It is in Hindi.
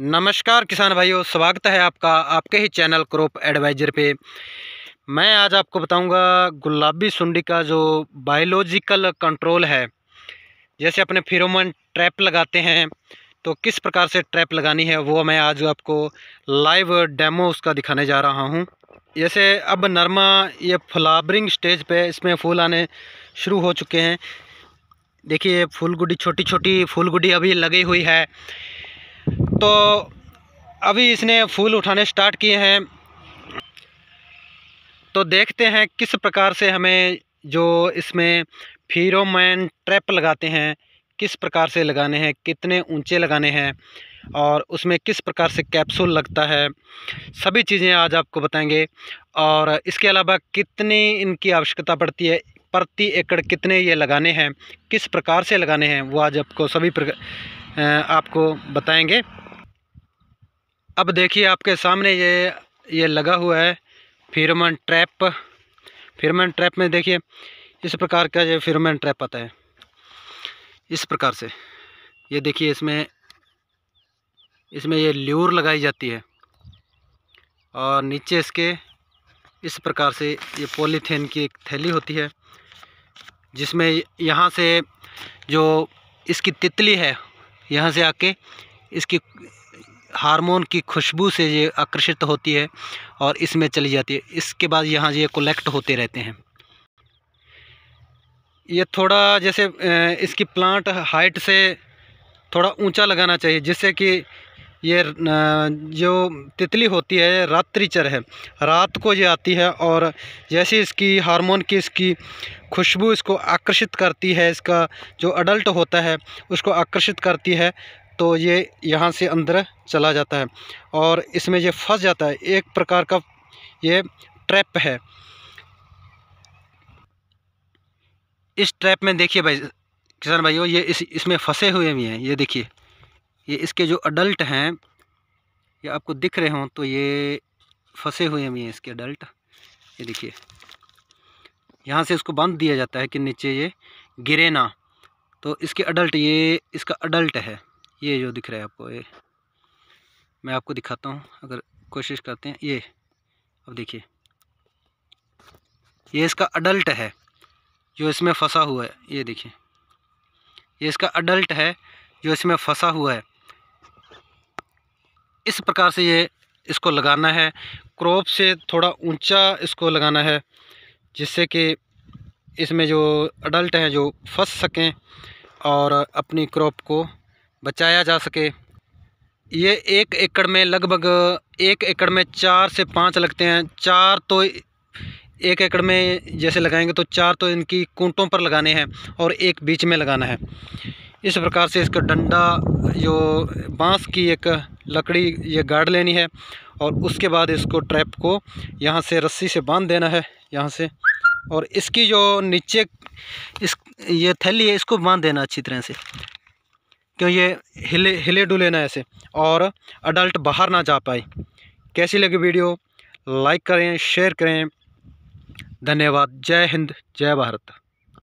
नमस्कार किसान भाइयों स्वागत है आपका आपके ही चैनल क्रॉप एडवाइजर पे मैं आज आपको बताऊंगा गुलाबी सुंडी का जो बायोलॉजिकल कंट्रोल है जैसे अपने फिरोमन ट्रैप लगाते हैं तो किस प्रकार से ट्रैप लगानी है वो मैं आज आपको लाइव डेमो उसका दिखाने जा रहा हूं जैसे अब नरमा ये फ्लावरिंग स्टेज पे इसमें फूल आने शुरू हो चुके हैं देखिए फूल गुड़ी छोटी छोटी फूल गुड़ी अभी लगी हुई है तो अभी इसने फूल उठाने स्टार्ट किए हैं तो देखते हैं किस प्रकार से हमें जो इसमें फीरोमैन ट्रैप लगाते हैं किस प्रकार से लगाने हैं कितने ऊंचे लगाने हैं और उसमें किस प्रकार से कैप्सूल लगता है सभी चीज़ें आज आपको बताएंगे और इसके अलावा कितनी इनकी आवश्यकता पड़ती है प्रति एकड़ कितने ये लगाने हैं किस प्रकार से लगाने हैं वो आज आपको सभी प्रकार आपको बताएंगे अब देखिए आपके सामने ये ये लगा हुआ है फिरमन ट्रैप फिरमन ट्रैप में देखिए इस प्रकार का ये फिरमन ट्रैप आता है इस प्रकार से ये देखिए इसमें इसमें ये ल्यूर लगाई जाती है और नीचे इसके इस प्रकार से ये पॉलीथीन की एक थैली होती है जिसमें यहाँ से जो इसकी तितली है यहाँ से आके इसकी हार्मोन की खुशबू से ये आकर्षित होती है और इसमें चली जाती है इसके बाद यहाँ ये कलेक्ट होते रहते हैं ये थोड़ा जैसे इसकी प्लांट हाइट से थोड़ा ऊंचा लगाना चाहिए जिससे कि ये जो तितली होती है रात्रिचर है रात को ये आती है और जैसे इसकी हार्मोन की इसकी खुशबू इसको आकर्षित करती है इसका जो अडल्ट होता है उसको आकर्षित करती है तो ये यहाँ से अंदर चला जाता है और इसमें ये फंस जाता है एक प्रकार का ये ट्रैप है इस ट्रैप में देखिए भाई किसान भाइयों ये इस इसमें फंसे हुए भी हैं ये देखिए ये इसके जो अडल्ट हैं ये आपको दिख रहे हों तो ये फंसे हुए भी हैं इसके अडल्ट ये देखिए यहाँ से इसको बांध दिया जाता है कि नीचे ये गिरे ना तो इसके अडल्ट ये इसका अडल्ट है ये जो दिख रहा है आपको ये मैं आपको दिखाता हूँ अगर कोशिश करते हैं ये अब देखिए ये इसका अडल्ट है जो इसमें फंसा हुआ है ये देखिए ये इसका अडल्ट है जो इसमें फंसा हुआ है इस प्रकार से ये इसको लगाना है क्रॉप से थोड़ा ऊंचा इसको लगाना है जिससे कि इसमें जो अडल्ट हैं जो फंस सकें और अपनी क्रॉप को बचाया जा सके ये एक एकड़ में लगभग एक एकड़ में चार से पाँच लगते हैं चार तो एक एकड़ में जैसे लगाएंगे तो चार तो इनकी कूंटों पर लगाने हैं और एक बीच में लगाना है इस प्रकार से इसका डंडा जो बांस की एक लकड़ी ये गाड़ लेनी है और उसके बाद इसको ट्रैप को यहाँ से रस्सी से बांध देना है यहाँ से और इसकी जो नीचे इस ये थैली है इसको बांध देना अच्छी तरह से क्यों ये हिले हिले डुले ना ऐसे और अडल्ट बाहर ना जा पाए कैसी लगी वीडियो लाइक करें शेयर करें धन्यवाद जय हिंद जय भारत